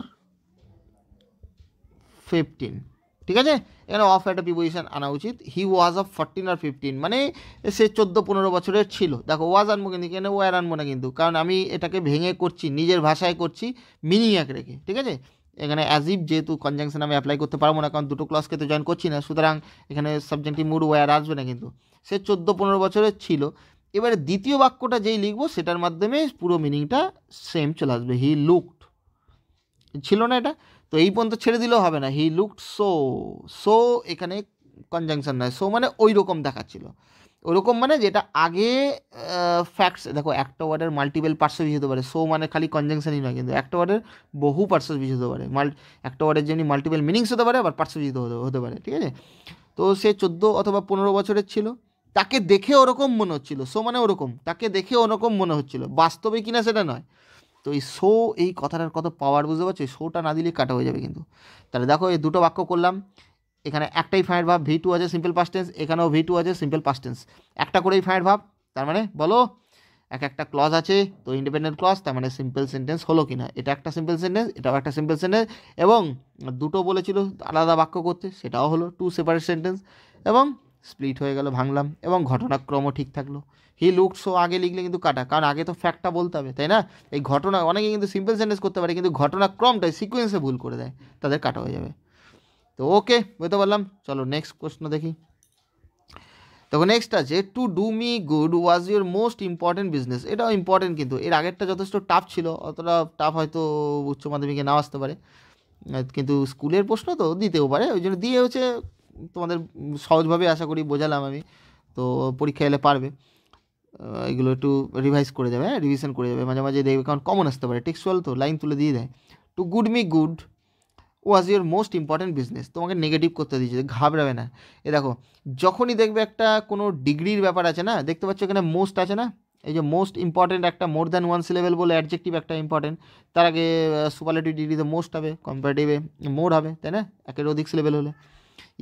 fifteen ঠিক আছে এখানে অফ একটা প্রিপোজিশন আনা উচিত হি ওয়াজ অফ ফরটিন আর ফিফটিন মানে সে চোদ্দো পনেরো বছরের ছিল দেখো ওয়াজ আনবো কিন্তু এখানে ওয়ার আনবো না কিন্তু কারণ আমি এটাকে ভেঙে করছি নিজের ভাষায় করছি মিনিং এক রেখে ঠিক আছে এখানে ইফ যেহেতু কনজাংশন আমি অ্যাপ্লাই করতে পারবো না কারণ দুটো ক্লাসকে তো জয়েন করছি না সুতরাং এখানে সাবজেক্টটি মুড ওয়ার আসবে না কিন্তু সে চোদ্দো পনেরো বছরের ছিল এবারে দ্বিতীয় বাক্যটা যেই লিখবো সেটার মাধ্যমে পুরো মিনিংটা সেম চলে আসবে হি লুকড ছিল না এটা তো এই পর্যন্ত ছেড়ে দিলেও হবে না হি লুকড সো সো এখানে কনজাংশন নয় সো মানে ওই রকম দেখাচ্ছিল ওরকম মানে যেটা আগে ফ্যাক্টস দেখো একটা ওয়ার্ডের মাল্টিপল বিষয় হতে পারে সো মানে খালি কনজাংশনই নয় কিন্তু একটা ওয়ার্ডের বহু বিষয় হতে পারে মাল একটা ওয়ার্ডের যেমনি মাল্টিপল মিনিংস হতে পারে আবার বিষয় হতে পারে ঠিক আছে তো সে চোদ্দো অথবা পনেরো বছরের ছিল তাকে দেখে ওরকম মনে হচ্ছিল সো মানে ওরকম তাকে দেখে ওরকম মনে হচ্ছিল বাস্তবে কিনা সেটা নয় তো এই শো এই কথাটার কত পাওয়ার বুঝতে পারছো এই শোটা না দিলে কাটা হয়ে যাবে কিন্তু তাহলে দেখো এই দুটো বাক্য করলাম এখানে একটাই ফায়ার ভাব ভি টু আছে সিম্পল পাস টেন্স এখানেও ভি টু আছে সিম্পল পাস্ট টেন্স একটা করেই ফায়ার ভাব তার মানে বলো এক একটা ক্লজ আছে তো ইন্ডিপেন্ডেন্ট ক্লজ তার মানে সিম্পল সেন্টেন্স হলো কি না এটা একটা সিম্পল সেন্টেন্স এটাও একটা সিম্পল সেন্টেন্স এবং দুটো বলেছিল আলাদা বাক্য করতে সেটাও হলো টু সেপারেট সেন্টেন্স এবং স্প্লিট হয়ে গেল ভাঙলাম এবং ঘটনাক্রমও ঠিক থাকলো হি লুক সো আগে লিখলে কিন্তু কাটা কারণ আগে তো ফ্যাক্টটা বলতে হবে তাই না এই ঘটনা অনেকে কিন্তু সিম্পল সেন্টেন্স করতে পারে কিন্তু ঘটনাক্রমটাই সিকোয়েন্সে ভুল করে দেয় তাদের কাটা হয়ে যাবে তো ওকে বুঝতে পারলাম চলো নেক্সট প্রশ্ন দেখি দেখো নেক্সট আছে to do me good was your most important business এটাও ইম্পর্টেন্ট কিন্তু এর আগেরটা যথেষ্ট টাফ ছিল অতটা টাফ হয়তো উচ্চ মাধ্যমিকে নাও আসতে পারে কিন্তু স্কুলের প্রশ্ন তো দিতেও পারে ওই জন্য দিয়ে হচ্ছে তোমাদের সহজভাবে আশা করি বোঝালাম আমি তো পরীক্ষা এলে পারবে এগুলো একটু রিভাইজ করে যাবে হ্যাঁ রিভিশন করে যাবে মাঝে মাঝে দেখবে কারণ কমন আসতে পারে টেক্সুয়াল তো লাইন তুলে দিয়ে দেয় to good me good was your most important business তোমাকে নেগেটিভ করতে দিয়েছে ঘাবড়াবে না এ দেখো যখনই দেখবে একটা কোনো ডিগ্রির ব্যাপার আছে না দেখতে পাচ্ছ এখানে মোস্ট আছে না এই যে মোস্ট ইম্পর্ট্যান্ট একটা মোর দ্যান ওয়ান সিলেবেল বলে অ্যাডজেক্টিভ একটা ইম্পর্ট্যান্ট তার আগে সুপারলেটিভ ডিগ্রিতে মোস্ট হবে কম্পারেটিভে মোর হবে তাই না একের অধিক সিলেবেল হলে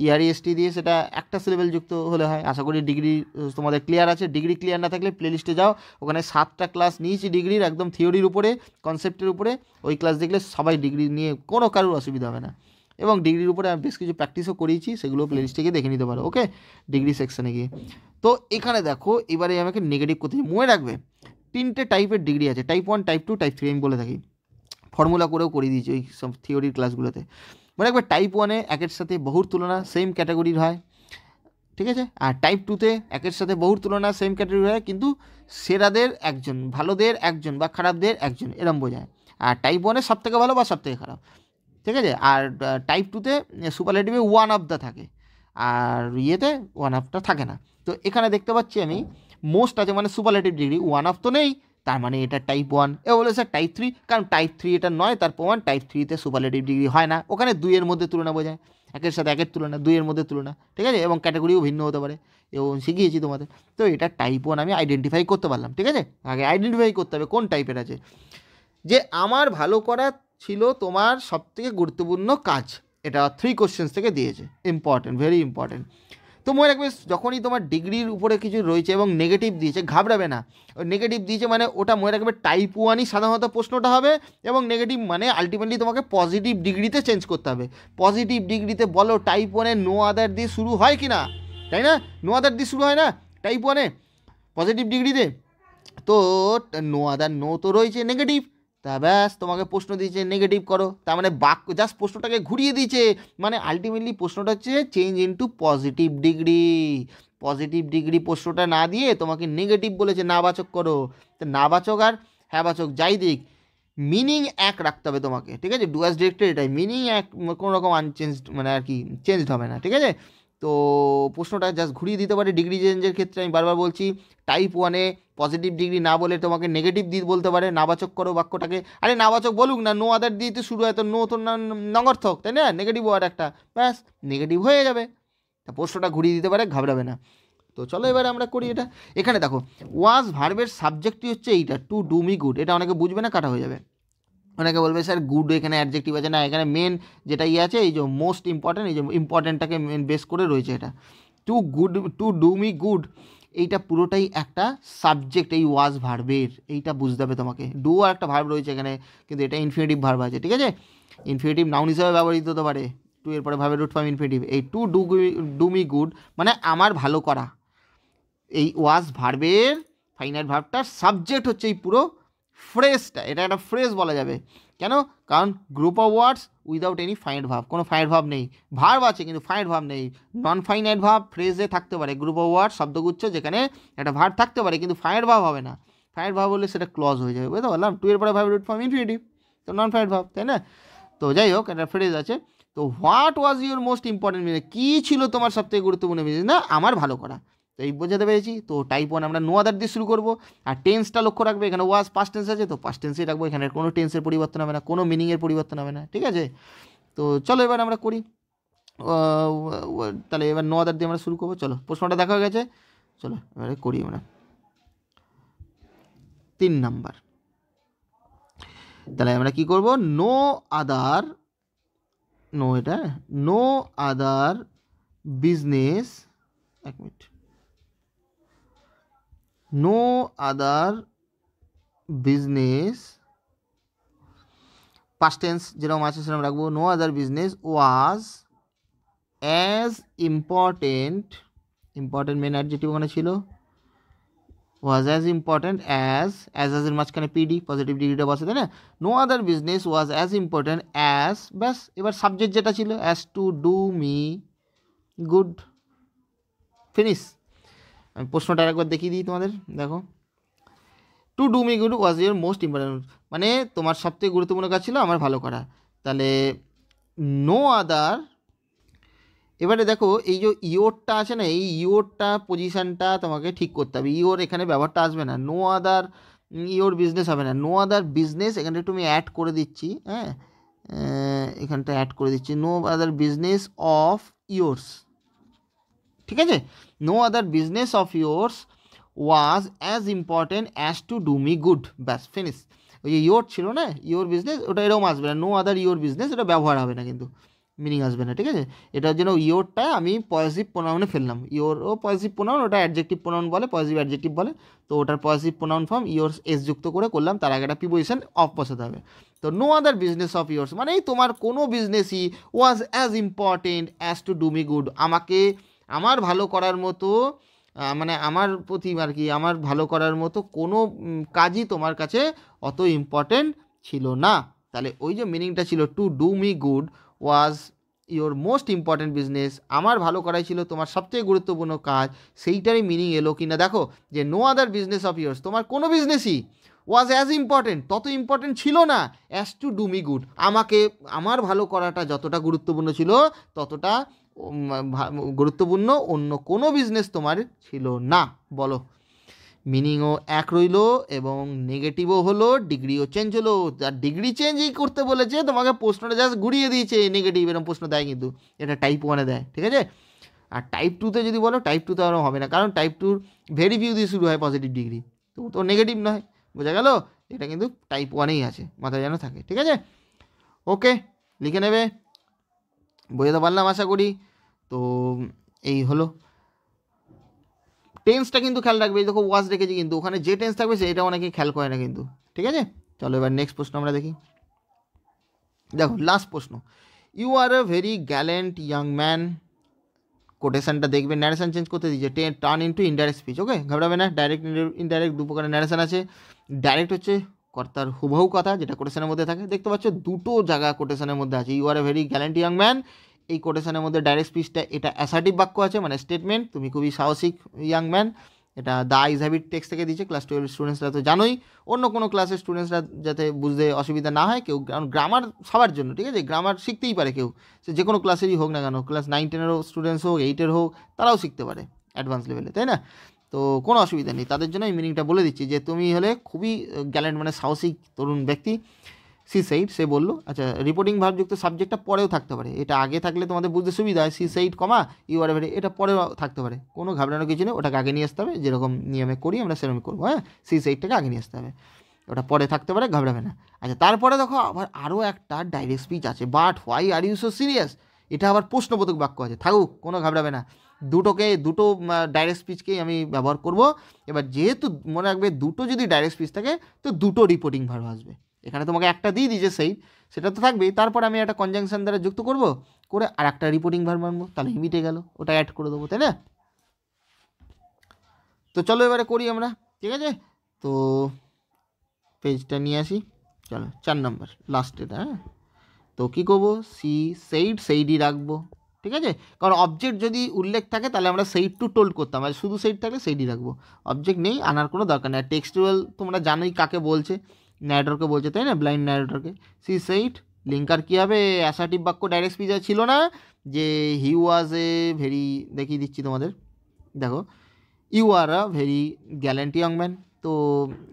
ইআরই এসটি দিয়ে সেটা একটা সিলেবেল যুক্ত হলে হয় আশা করি ডিগ্রি তোমাদের ক্লিয়ার আছে ডিগ্রি ক্লিয়ার না থাকলে প্লে লিস্টে যাও ওখানে সাতটা ক্লাস নিয়েছি ডিগ্রির একদম থিওরির উপরে কনসেপ্টের উপরে ওই ক্লাস দেখলে সবাই ডিগ্রি নিয়ে কোনো কারোর অসুবিধা হবে না এবং ডিগ্রির উপরে আমি বেশ কিছু প্র্যাকটিসও করিয়েছি সেগুলো প্লে লিস্টে গিয়ে দেখে নিতে পারো ওকে ডিগ্রি সেকশানে গিয়ে তো এখানে দেখো এবারে আমাকে নেগেটিভ করতে মনে রাখবে তিনটে টাইপের ডিগ্রি আছে type one type two type three আমি বলে থাকি ফর্মুলা করেও করিয়ে দিয়েছি ওই সব থিওরির ক্লাসগুলোতে মনে রাখবে টাইপ ওয়ানে একের সাথে বহুর তুলনা সেম ক্যাটাগরির হয় ঠিক আছে আর টাইপ টুতে একের সাথে বহুর তুলনা সেম ক্যাটাগরি হয় কিন্তু সেরাদের একজন ভালোদের একজন বা খারাপদের একজন এরম বোঝায় আর টাইপ ওয়ানে সব থেকে ভালো বা সব থেকে খারাপ ঠিক আছে আর টাইপ টুতে সুপারলেটিভে ওয়ান অফ দ্য থাকে আর ইয়েতে ওয়ান অফটা থাকে না তো এখানে দেখতে পাচ্ছি আমি মোস্ট আছে মানে সুপারলেটিভ ডিগ্রি ওয়ান অফ তো নেই তার মানে এটা টাইপ ওয়ান এ বলে স্যার টাইপ থ্রি কারণ টাইপ থ্রি এটা নয় তার প্রমাণ টাইপ থ্রিতে সুপারলেটিভ ডিগ্রি হয় না ওখানে দুইয়ের মধ্যে তুলনা বোঝায় একের সাথে একের তুলনা দুইয়ের মধ্যে তুলনা ঠিক আছে এবং ক্যাটাগরিও ভিন্ন হতে পারে এবং শিখিয়েছি তোমাদের তো এটা টাইপ ওয়ান আমি আইডেন্টিফাই করতে পারলাম ঠিক আছে আগে আইডেন্টিফাই করতে হবে কোন টাইপের আছে যে আমার ভালো করা ছিল তোমার সবথেকে গুরুত্বপূর্ণ কাজ এটা থ্রি কোশ্চেন্স থেকে দিয়েছে ইম্পর্টেন্ট ভেরি ইম্পর্টেন্ট তো মনে রাখবে যখনই তোমার ডিগ্রির উপরে কিছু রয়েছে এবং নেগেটিভ দিয়েছে ঘাবড়াবে না নেগেটিভ দিয়েছে মানে ওটা মনে রাখবে টাইপ ওয়ানই সাধারণত প্রশ্নটা হবে এবং নেগেটিভ মানে আলটিমেটলি তোমাকে পজিটিভ ডিগ্রিতে চেঞ্জ করতে হবে পজিটিভ ডিগ্রিতে বলো টাইপ ওয়ানে নো আদার দিয়ে শুরু হয় কি না তাই না নো আদার দিয়ে শুরু হয় না টাইপ ওয়ানে পজিটিভ ডিগ্রিতে তো নো আদার নো তো রয়েছে নেগেটিভ তা ব্যাস তোমাকে প্রশ্ন দিয়েছে নেগেটিভ করো তার মানে বাক্য জাস্ট প্রশ্নটাকে ঘুরিয়ে দিয়েছে মানে আলটিমেটলি প্রশ্নটা হচ্ছে change into positive degree positive degree প্রশ্নটা না দিয়ে তোমাকে নেগেটিভ বলেছে নাবাচক করো তা নাবাচক আর হ্যাবাচক যাই দিক মিনিং এক রাখতে হবে তোমাকে ঠিক আছে ডুয়াস ডিরেক্টর এটাই মিনিং এক কোনো রকম আনচেঞ্জড মানে আর কি চেঞ্জড হবে না ঠিক আছে তো প্রশ্নটা জাস্ট ঘুরিয়ে দিতে পারে ডিগ্রি চেঞ্জের ক্ষেত্রে আমি বারবার বলছি টাইপ ওয়ানে পজিটিভ ডিগ্রি না বলে তোমাকে নেগেটিভ দিয়ে বলতে পারে নাবাচক করো বাক্যটাকে আরে নাবাচক বলুক না নো আদার দিয়ে তো শুরু হয় তো নো তো নগর্থক তাই না নেগেটিভ ওয়ার্ড একটা ব্যাস নেগেটিভ হয়ে যাবে তা প্রশ্নটা ঘুরিয়ে দিতে পারে ঘাবড়াবে না তো চলো এবারে আমরা করি এটা এখানে দেখো ওয়াজ ভার্বের সাবজেক্টটি হচ্ছে এইটা টু ডু মি গুড এটা অনেকে বুঝবে না কাটা হয়ে যাবে অনেকে বলবে স্যার গুড এখানে অ্যাডজেক্টিভ আছে না এখানে মেন যেটা ইয়ে আছে এই যে মোস্ট ইম্পর্ট্যান্ট এই যে ইম্পর্ট্যান্টটাকে মেন বেস করে রয়েছে এটা to good to do me good এইটা পুরোটাই একটা সাবজেক্ট এই ওয়াজ ভার্বের এইটা বুঝতে হবে তোমাকে ডু আর একটা ভার্ব রয়েছে এখানে কিন্তু এটা ইনফিনিটিভ ভার্ব আছে ঠিক আছে ইনফিনিটিভ নাউন হিসাবে ব্যবহৃত হতে পারে টু এরপরে ভাবে রুট ফর্ম ইনফিনিটিভ এই to do do me good মানে আমার ভালো করা এই ওয়াজ ভার্বের ফাইনাল ভার্বটার সাবজেক্ট হচ্ছে এই পুরো ফ্রেশটা এটা একটা ফ্রেশ বলা যাবে কেন কারণ group of words without any finite verb কোনো ফাইনাইট ভাব নেই ভার্ব আছে কিন্তু ফাইনাইট ভাব নেই নন ফাইনাইট ভাব ফ্রেজে থাকতে পারে গ্রুপ অফ ওয়ার্ড শব্দগুচ্ছ যেখানে একটা ভার্ব থাকতে পারে কিন্তু ফাইনাইট ভাব হবে না ফাইনাইট ভাব হলে সেটা ক্লজ হয়ে যাবে বুঝতে পারলাম টু এর পরে ভাব রুট ফর্ম ইনফিনিটিভ তো নন ফাইনাইট ভাব তাই না তো যাই হোক একটা ফ্রেজ আছে তো what was your most important meaning কী ছিল তোমার সবথেকে গুরুত্বপূর্ণ মিনিং না আমার ভালো করা তো এই বোঝাতে পেরেছি তো টাইপ ওয়ান আমরা নো আদার দিয়ে শুরু করবো আর টেন্সটা লক্ষ্য রাখবে এখানে ওয়াজ পাস্ট টেন্স আছে তো পাস্ট টেন্সেই রাখবো এখানে কোনো টেন্সের পরিবর্তন হবে না কোনো মিনিংয়ের পরিবর্তন হবে না ঠিক আছে তো চলো এবার আমরা করি তাহলে এবার নো আদার দিয়ে আমরা শুরু করবো চলো প্রশ্নটা দেখা গেছে চলো এবারে করি আমরা তিন নাম্বার তাহলে আমরা কি করব নো আদার নো এটা নো আদার বিজনেস এক minute no other business past tense যেরকম আছে সেরকম rakhbo no other business was as important important main adjective ওখানে chilo was as important as as as er এর মাঝখানে পিডি পজিটিভ ডিগ্রিটা বসে তাই na no other business was as important as bas ebar subject jeta chilo as to do me good finish আমি প্রশ্নটা আরেকবার দেখিয়ে দিই তোমাদের দেখো to do me good was your most important মানে তোমার সবথেকে গুরুত্বপূর্ণ কাজ ছিল আমার ভালো করা তাহলে নো আদার এবারে দেখো এই যে ইওরটা আছে না এই ইওরটা পজিশানটা তোমাকে ঠিক করতে হবে ইওর এখানে ব্যবহারটা আসবে না নো আদার ইওর বিজনেস হবে না নো আদার বিজনেস এখানটা একটু আমি অ্যাড করে দিচ্ছি হ্যাঁ এখানটা অ্যাড করে দিচ্ছি no other business of yours ঠিক আছে no other business of yours was as important as to do me good ব্যাস ফিনিশ ওই যে ইয়োর ছিল না ইয়োর বিজনেস ওটা এরকম আসবে না নো আদার ইয়োর বিজনেস ওটা ব্যবহার হবে না কিন্তু মিনিং আসবে না ঠিক আছে এটার জন্য ইয়োরটা আমি পজিটিভ প্রোনাউনে ফেললাম ইয়োর ও পজিটিভ প্রোনাউন ওটা অ্যাডজেক্টিভ প্রোনাউন বলে পজিটিভ অ্যাডজেক্টিভ বলে তো ওটার positive pronoun form yours S যুক্ত করে করলাম তার আগে একটা পিপোজিশন অফ বসাতে হবে তো no other business of yours মানে তোমার কোনো বিজনেসই was as important as to do me good আমাকে আমার ভালো করার মতো মানে আমার প্রতি আর কি আমার ভালো করার মতো কোনো কাজই তোমার কাছে অত ইম্পর্টেন্ট ছিল না তাহলে ওই যে মিনিংটা ছিল to do me good was your most important business আমার ভালো করাই ছিল তোমার সবচেয়ে গুরুত্বপূর্ণ কাজ সেইটারই মিনিং এলো কি না দেখো যে no other business of yours তোমার কোনো বিজনেসই ওয়াজ অ্যাজ ইম্পর্টেন্ট তত ইম্পর্টেন্ট ছিল না as to do me good আমাকে আমার ভালো করাটা যতটা গুরুত্বপূর্ণ ছিল ততটা গুরুত্বপূর্ণ অন্য কোনো বিজনেস তোমার ছিল না বলো মিনিংও এক রইল এবং নেগেটিভও হলো ডিগ্রিও চেঞ্জ হলো আর ডিগ্রি চেঞ্জই করতে বলেছে তোমাকে প্রশ্নটা জাস্ট ঘুরিয়ে দিয়েছে নেগেটিভ এরকম প্রশ্ন দেয় কিন্তু এটা টাইপ ওয়ানে দেয় ঠিক আছে আর টাইপ টুতে যদি বলো টাইপ টুতে আরও হবে না কারণ টাইপ টুর ভেরি দিয়ে শুরু হয় পজিটিভ ডিগ্রি তো তো নেগেটিভ নয় বোঝা গেল এটা কিন্তু টাইপ ওয়ানেই আছে মাথায় যেন থাকে ঠিক আছে ওকে লিখে নেবে বোঝাতে পারলাম আশা করি তো এই হলো টেন্সটা কিন্তু খেয়াল রাখবে দেখো ওয়াজ রেখেছি কিন্তু ওখানে যে টেন্স থাকবে সেটা অনেকে খেয়াল করে না কিন্তু ঠিক আছে চলো এবার নেক্সট প্রশ্ন আমরা দেখি দেখো লাস্ট প্রশ্ন you are a very gallant young man কোটেশানটা দেখবে ন্যারেশান চেঞ্জ করতে দিচ্ছে then turn into indirect speech okay ঘাবড়াবে না ডাইরেক্ট ইনডাইরেক্ট দু প্রকারের ন্যারেশন আছে ডাইরেক্ট হচ্ছে কর্তার হুবহু কথা যেটা কোটেশনের মধ্যে থাকে দেখতে পাচ্ছ দুটো জায়গা কোটেশনের মধ্যে আছে you are a very gallant young man এই কোটেশনের মধ্যে ডাইরেক্ট স্পিচটা এটা অ্যাসার্টিভ বাক্য আছে মানে স্টেটমেন্ট তুমি খুবই সাহসিক ইয়াং ম্যান এটা দ্য ইজ হ্যাবিট টেক্সট থেকে দিয়েছে ক্লাস টুয়েলভ স্টুডেন্টসরা তো জানোই অন্য কোনো ক্লাসের স্টুডেন্টসরা যাতে বুঝতে অসুবিধা না হয় কেউ কারণ গ্রামার সবার জন্য ঠিক আছে গ্রামার শিখতেই পারে কেউ সে যে কোনো ক্লাসেরই হোক না কেন ক্লাস নাইন টেনেরও স্টুডেন্টস হোক এইটের হোক তারাও শিখতে পারে অ্যাডভান্স লেভেলে তাই না তো কোনো অসুবিধা নেই তাদের জন্য এই মিনিংটা বলে দিচ্ছি যে তুমি হলে খুবই গ্যালেন্ট মানে সাহসিক তরুণ ব্যক্তি সি সাইড সে বললো আচ্ছা রিপোর্টিং ভারযুক্ত সাবজেক্টটা পরেও থাকতে পারে এটা আগে থাকলে তোমাদের বুঝতে সুবিধা হয় see side comma you are very এটা পরেও থাকতে পারে কোনো ঘাবড়ানো কিছু নেই ওটাকে আগে নিয়ে আসতে হবে যেরকম নিয়মে করি আমরা সেরকম করবো হ্যাঁ সি সেইটটাকে আগে নিয়ে আসতে হবে ওটা পরে থাকতে পারে ঘাবড়াবে না আচ্ছা তারপরে দেখো আবার আরও একটা ডাইরেক্ট স্পিচ আছে but why are you so serious এটা আবার প্রশ্নবোধক বাক্য আছে থাকুক কোনো ঘাবড়াবে না দুটোকে দুটো ডাইরেক্ট স্পিচকেই আমি ব্যবহার করব এবার যেহেতু মনে রাখবে দুটো যদি ডাইরেক্ট স্পিচ থাকে তো দুটো রিপোর্টিং ভার আসবে এখানে তোমাকে একটা দিয়ে দিয়েছে সেই সেটা তো থাকবেই তারপর আমি একটা কনজাংশন দ্বারা যুক্ত করব করে আর একটা রিপোর্টিং ভার মানবো তাহলে হিমিটে গেল ওটা অ্যাড করে দেবো তাই না তো চলো এবারে করি আমরা ঠিক আছে তো পেজটা নিয়ে আসি চলো চার নম্বর লাস্টে হ্যাঁ তো কী করবো সি সেইড সেইডই রাখবো ঠিক আছে কারণ অবজেক্ট যদি উল্লেখ থাকে তাহলে আমরা সেইড টু টোল্ড করতাম আর শুধু সেইড থাকলে সেইডই রাখবো অবজেক্ট নেই আনার কোনো দরকার নেই আর টেক্সটুয়াল তোমরা জানোই কাকে বলছে ন্যারেটরকে বলছে তাই না ব্লাইন্ড ন্যারেটরকে সি সেইট লিঙ্কার কী হবে অ্যাসার্টিভ বাক্য ডাইরেক্ট আর ছিল না যে হি ওয়াজ এ ভেরি দেখিয়ে দিচ্ছি তোমাদের দেখো you are a very gallant young man তো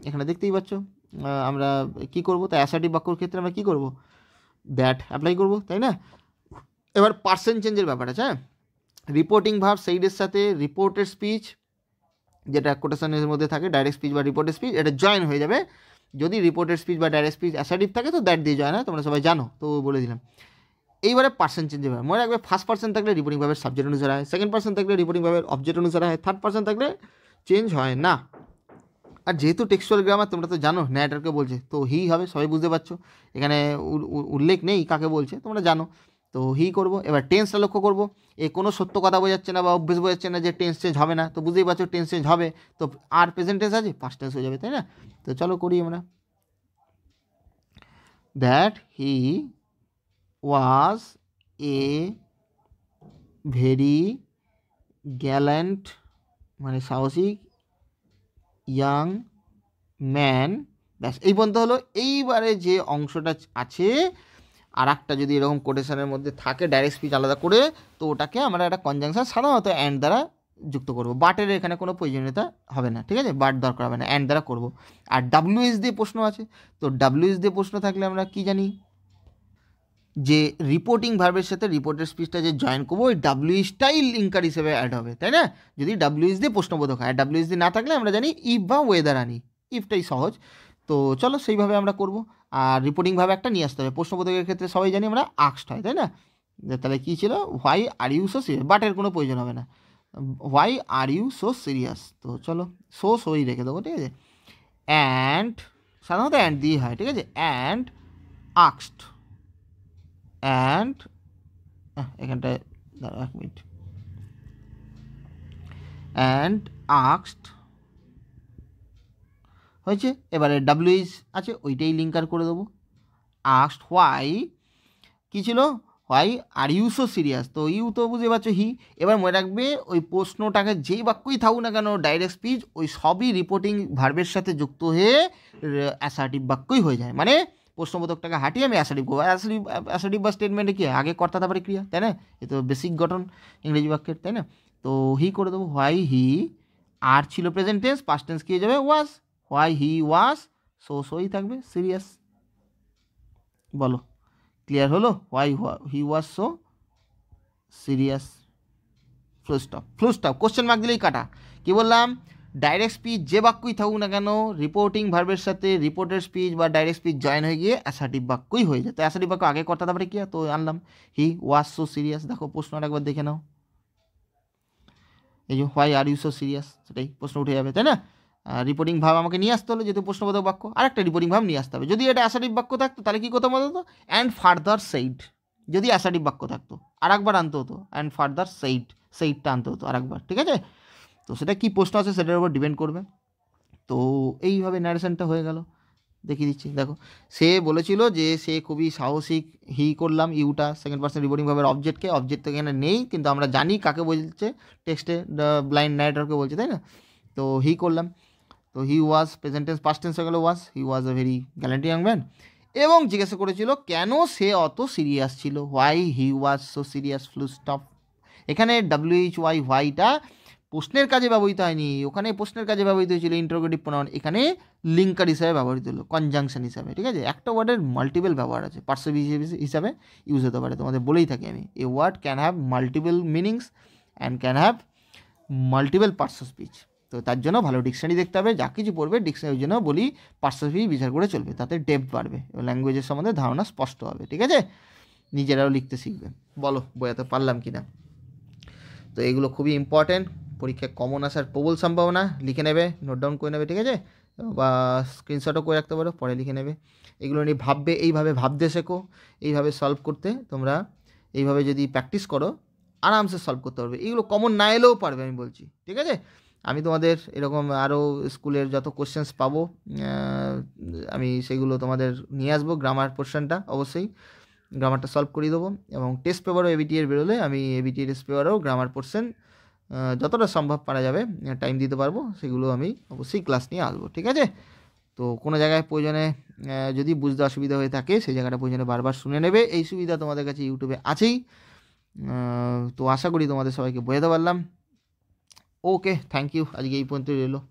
এখানে দেখতেই পাচ্ছ আমরা কি করব তো অ্যাসার্টিভ বাক্যর ক্ষেত্রে আমরা কি করব দ্যাট অ্যাপ্লাই করব তাই না এবার পার্সেন্ট চেঞ্জের ব্যাপার আছে হ্যাঁ রিপোর্টিং ভাব সেইডের সাথে রিপোর্টেড স্পিচ যেটা কোটেশনের মধ্যে থাকে ডাইরেক্ট স্পিচ বা রিপোর্টের স্পিচ এটা জয়েন হয়ে যাবে যদি রিপোর্টেড স্পিচ বা ডাইরেক্ট স্পিচ অ্যাসার্টিভ থাকে তো দ্যাট দিয়ে যায় না তোমরা সবাই জানো তো বলে দিলাম এইবারে পার্সেন্ট চেঞ্জ হবে মনে রাখবে ফার্স্ট পার্সেন্ট থাকলে রিপোর্টিং ভাবে সাবজেক্ট অনুসারে হয় সেকেন্ড পার্সেন্ট থাকলে রিপোর্টিং ভাবে অবজেক্ট অনুসারে হয় থার্ড পার্সেন্ট থাকলে চেঞ্জ হয় না আর যেহেতু টেক্সচুয়াল গ্রামার তোমরা তো জানো ন্যাটারকে বলছে তো হি হবে সবাই বুঝতে পারছো এখানে উল্লেখ নেই কাকে বলছে তোমরা জানো তো হি করব এবার টেন্সটা লক্ষ্য করব এ কোনো সত্য কথা বোঝাচ্ছে না বা অভ্যেস বোঝাচ্ছে না যে টেন্স চেঞ্জ হবে না তো বুঝতেই পারছো টেন্স চেঞ্জ হবে তো আর প্রেজেন্ট টেন্স আছে ফার্স্ট টেন্স হয়ে যাবে তাই না তো চলো করি আমরা that he was a very gallant মানে সাহসী ইয়াং ম্যান ব্যাস এই পর্যন্ত হলো এইবারে যে অংশটা আছে আর একটা যদি এরকম কোটেশনের মধ্যে থাকে ডাইরেক্ট স্পিচ আলাদা করে তো ওটাকে আমরা একটা কনজাংশন সাধারণত অ্যান্ড দ্বারা যুক্ত করব বাটের এখানে কোনো প্রয়োজনীয়তা হবে না ঠিক আছে বাট দরকার হবে না অ্যান্ড দ্বারা করব আর ডাব্লিউএস দিয়ে প্রশ্ন আছে তো ডাব্লিউএস দিয়ে প্রশ্ন থাকলে আমরা কি জানি যে রিপোর্টিং ভার্বের সাথে রিপোর্টের স্পিচটা যে জয়েন করবো ওই ডাব্লিউ স্টাইল লিঙ্কার হিসেবে অ্যাড হবে তাই না যদি ডাব্লিউএস দিয়ে প্রশ্নবোধক হয় আর ডাব্লিউএস দিয়ে না থাকলে আমরা জানি ইফ বা ওয়েদার আনি ইফটাই সহজ তো চলো সেইভাবে আমরা করব আর রিপোর্টিংভাবে একটা নিয়ে আসতে হবে প্রশ্নপত্রের ক্ষেত্রে সবাই জানি আমরা আক্সড হয় তাই না তাহলে কী ছিল why are you so serious বাটের কোনো প্রয়োজন হবে না why are you so serious তো চলো সো সোই রেখে দেবো ঠিক আছে অ্যান্ড সাধারণত অ্যান্ড দিয়ে হয় ঠিক আছে অ্যান্ড আক্সড অ্যান্ড এখানটায় দাঁড়াও এক মিনিট অ্যান্ড আক্সড হয়েছে এবারে ডাব্লিউএইচ আছে ওইটাই লিঙ্কার করে দেবো আস্ট হোয়াই কী ছিল why are you so serious তো ইউ তো বুঝতে পারছো হি এবার মনে রাখবে ওই প্রশ্নটাকে যেই বাক্যই থাকুক না কেন ডাইরেক্ট স্পিচ ওই সবই রিপোর্টিং ভার্বের সাথে যুক্ত হয়ে অ্যাসার্টিভ বাক্যই হয়ে যায় মানে প্রশ্নবোধকটাকে হাঁটিয়ে আমি অ্যাসার্টিভ করবো অ্যাসার্টিভ অ্যাসার্টিভ বা স্টেটমেন্টে কি আগে কর্তা তারপরে ক্রিয়া তাই না এ তো বেসিক গঠন ইংরেজি বাক্যের তাই না তো হি করে দেবো হোয়াই হি আর ছিল প্রেজেন্ট টেন্স পাস্ট টেন্স কি হয়ে যাবে was why he was so সোই থাকবে সিরিয়াস বলো ক্লিয়ার হলো why he was so serious full stop full stop question mark দিলেই কাটা কি বললাম ডাইরেক্ট স্পিচ যে বাক্যই থাকুক না কেন রিপোর্টিং ভার্বের সাথে রিপোর্টের স্পিচ বা ডাইরেক্ট স্পিচ জয়েন হয়ে গিয়ে অ্যাসার্টিভ বাক্যই হয়ে যায় তো অ্যাসার্টিভ বাক্য আগে কর্তা তারপরে কি তো আনলাম হি ওয়াজ সো সিরিয়াস দেখো প্রশ্নটা একবার দেখে নাও এই যে why are you so serious সেটাই প্রশ্ন উঠে যাবে তাই না রিপোর্টিং ভাব আমাকে নিয়ে আসতে হলো যেহেতু প্রশ্নবোধক বাক্য আরেকটা রিপোর্টিং ভাব নিয়ে আসতে হবে যদি এটা অ্যাসাটিভ বাক্য থাকতো তাহলে কী করতে হতো অ্যান্ড ফার্দার সেইড যদি অ্যাসাটিভ বাক্য থাকতো আর একবার আনতে হতো অ্যান্ড ফার্দার সেইড সেইডটা আনতে হতো আরেকবার ঠিক আছে তো সেটা কি প্রশ্ন আছে সেটার উপর ডিপেন্ড করবে তো এইভাবে ন্যারেশনটা হয়ে গেল দেখিয়ে দিচ্ছি দেখো সে বলেছিল যে সে খুবই সাহসিক হি করলাম ইউটা সেকেন্ড পার্সন রিপোর্টিং ভাবের অবজেক্টকে অবজেক্ট তো এখানে নেই কিন্তু আমরা জানি কাকে বলছে টেক্সটে ব্লাইন্ড ন্যারেটরকে বলছে তাই না তো হি করলাম তো he was present tense past tense হয়ে গেল was he was a very gallant young man এবং জিজ্ঞাসা করেছিল কেন সে অত সিরিয়াস ছিল why he was so serious full stop এখানে ডাব্লিউএইচ ওয়াই হোয়াইটা প্রশ্নের কাজে ব্যবহৃত হয়নি ওখানে প্রশ্নের কাজে ব্যবহৃত হয়েছিল ইন্টারোগেটিভ প্রণয়ন এখানে লিঙ্কার হিসাবে ব্যবহৃত হলো কনজাংশন হিসাবে ঠিক আছে একটা ওয়ার্ডের মাল্টিপল ব্যবহার আছে পার্সেভ হিসাবে ইউজ হতে পারে তোমাদের বলেই থাকি আমি a word can have multiple meanings and can have multiple parts speech তো তার জন্য ভালো ডিকশনারি দেখতে হবে যা কিছু পড়বে ডিকশনারির জন্য বলি পার্শ্বভাবে বিচার করে চলবে তাতে ডেপ বাড়বে ল্যাঙ্গুয়েজের সম্বন্ধে ধারণা স্পষ্ট হবে ঠিক আছে নিজেরাও লিখতে শিখবে বলো বোঝাতে পারলাম কি না তো এগুলো খুবই ইম্পর্ট্যান্ট পরীক্ষায় কমন আসার প্রবল সম্ভাবনা লিখে নেবে নোট ডাউন করে নেবে ঠিক আছে বা স্ক্রিনশটও করে রাখতে পারো পরে লিখে নেবে এগুলো নিয়ে ভাববে এইভাবে ভাবতে শেখো এইভাবে সলভ করতে তোমরা এইভাবে যদি প্র্যাকটিস করো আরামসে সলভ করতে পারবে এগুলো কমন না এলেও পারবে আমি বলছি ঠিক আছে আমি তোমাদের এরকম আরও স্কুলের যত কোশ্চেন্স পাবো আমি সেগুলো তোমাদের নিয়ে আসবো গ্রামার পোর্শনটা অবশ্যই গ্রামারটা সলভ করিয়ে দেবো এবং টেস্ট পেপারও এর বেরোলে আমি এবিটি টেস্ট পেপারও গ্রামার পোর্শন যতটা সম্ভব পারা যাবে টাইম দিতে পারবো সেগুলো আমি অবশ্যই ক্লাস নিয়ে আসবো ঠিক আছে তো কোনো জায়গায় প্রয়োজনে যদি বুঝতে অসুবিধা হয়ে থাকে সেই জায়গাটা প্রয়োজনে বারবার শুনে নেবে এই সুবিধা তোমাদের কাছে ইউটিউবে আছেই তো আশা করি তোমাদের সবাইকে বোঝাতে পারলাম ओके थैंक यू आज यही तो ले लो